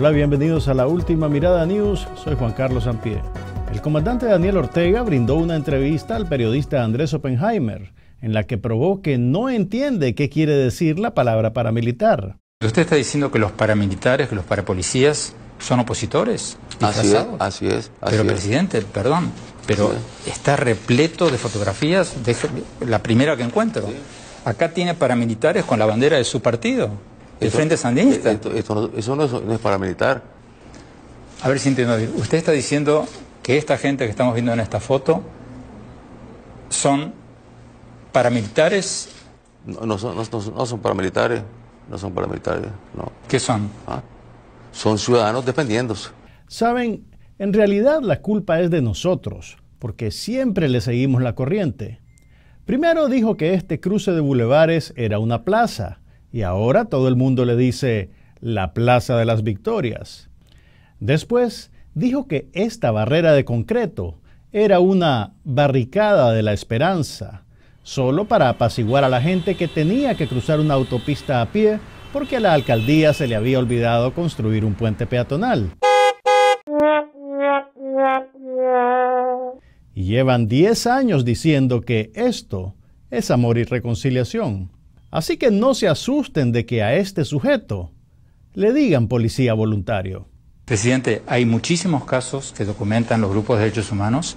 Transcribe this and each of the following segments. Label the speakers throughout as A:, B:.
A: Hola, bienvenidos a la última mirada news. Soy Juan Carlos sampier El comandante Daniel Ortega brindó una entrevista al periodista Andrés Oppenheimer en la que probó que no entiende qué quiere decir la palabra paramilitar.
B: Usted está diciendo que los paramilitares, que los parapolicías son opositores. Así es, así es. pero presidente, perdón, pero está repleto de fotografías, de, la primera que encuentro. Acá tiene paramilitares con la bandera de su partido. ¿El Frente Sandinista? Eh, eso no es, paramilitar. A ver si entiendo Usted está diciendo que esta gente que estamos viendo en esta foto son paramilitares. No, son, paramilitares, no son paramilitares, no. ¿Qué son? Ah,
A: son ciudadanos defendiéndose. Saben, en realidad la culpa es de nosotros, porque siempre le seguimos la corriente. Primero dijo que este cruce de bulevares era una plaza, y ahora todo el mundo le dice la Plaza de las Victorias. Después dijo que esta barrera de concreto era una barricada de la esperanza, solo para apaciguar a la gente que tenía que cruzar una autopista a pie porque a la alcaldía se le había olvidado construir un puente peatonal. Y llevan 10 años diciendo que esto es amor y reconciliación. Así que no se asusten de que a este sujeto le digan policía voluntario. Presidente, hay muchísimos casos que documentan los grupos de derechos
B: humanos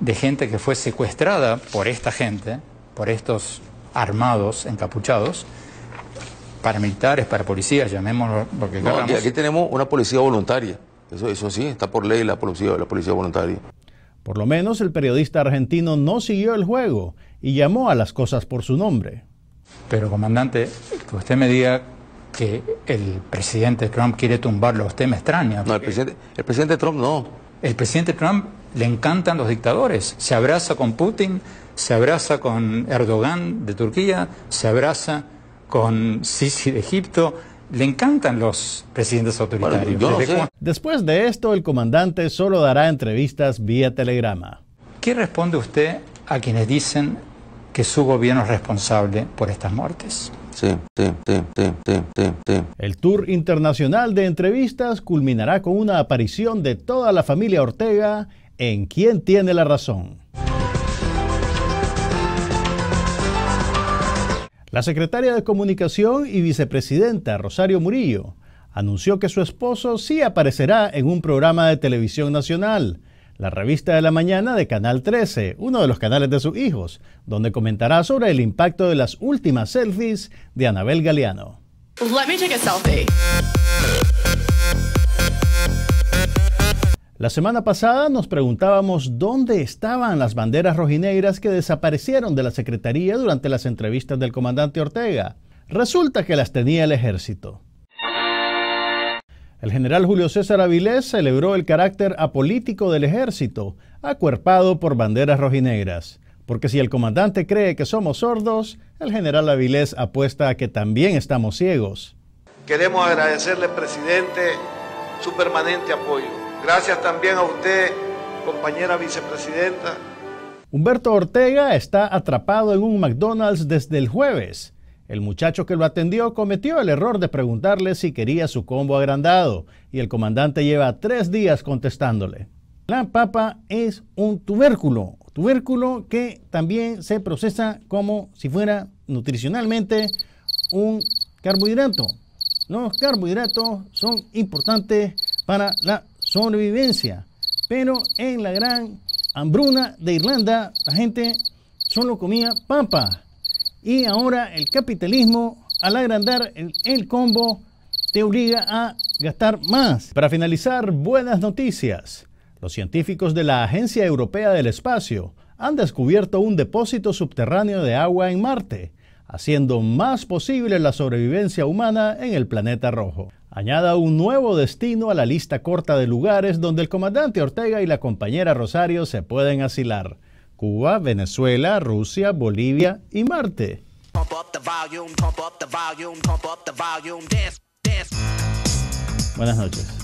B: de gente que fue secuestrada por esta gente, por estos armados, encapuchados, paramilitares, para policías, llamémoslo lo que no, aquí,
A: tenemos una policía voluntaria. Eso, eso sí, está por ley la policía, la policía voluntaria. Por lo menos el periodista argentino no siguió el juego y llamó a las cosas por su nombre. Pero, comandante,
B: que usted me diga que el presidente Trump quiere tumbarlo, usted me extraña. No, el presidente, Trump no. El presidente Trump le encantan los dictadores. Se abraza con Putin, se abraza con Erdogan de Turquía, se abraza con Sisi de Egipto. Le encantan los presidentes autoritarios.
A: Después de esto, el comandante solo dará entrevistas vía telegrama.
B: ¿Qué responde usted a quienes dicen que su gobierno es responsable por estas muertes. Sí, sí, sí,
A: el tour internacional de entrevistas culminará con una aparición de toda la familia Ortega en ¿Quién tiene la razón? La secretaria de Comunicación y vicepresidenta Rosario Murillo anunció que su esposo sí aparecerá en un programa de televisión nacional la revista de la mañana de Canal 13, uno de los canales de sus hijos, donde comentará sobre el impacto de las últimas selfies de Anabel Galeano. La semana pasada nos preguntábamos dónde estaban las banderas rojinegras que desaparecieron de la Secretaría durante las entrevistas del comandante Ortega. Resulta que las tenía el ejército. El general Julio César Avilés celebró el carácter apolítico del ejército, acuerpado por banderas rojinegras. Porque si el comandante cree que somos sordos, el general Avilés apuesta a que también estamos ciegos. Queremos agradecerle, presidente, su permanente apoyo. Gracias también a usted, compañera vicepresidenta. Humberto Ortega está atrapado en un McDonald's desde el jueves el muchacho que lo atendió cometió el error de preguntarle si quería su combo agrandado y el comandante lleva tres días contestándole. La papa es un tubérculo, tubérculo que también se procesa como si fuera nutricionalmente un carbohidrato. Los carbohidratos son importantes para la sobrevivencia, pero en la gran hambruna de Irlanda la gente solo comía papa y ahora el capitalismo, al agrandar el, combo, te obliga a gastar más. Para finalizar, buenas noticias. Los científicos de la Agencia Europea del Espacio han descubierto un depósito subterráneo de agua en Marte, haciendo más posible la sobrevivencia humana en el planeta rojo. Añada un nuevo destino a la lista corta de lugares donde el comandante Ortega y la compañera Rosario se pueden asilar. Cuba, Venezuela, Rusia, Bolivia y Marte. Buenas noches.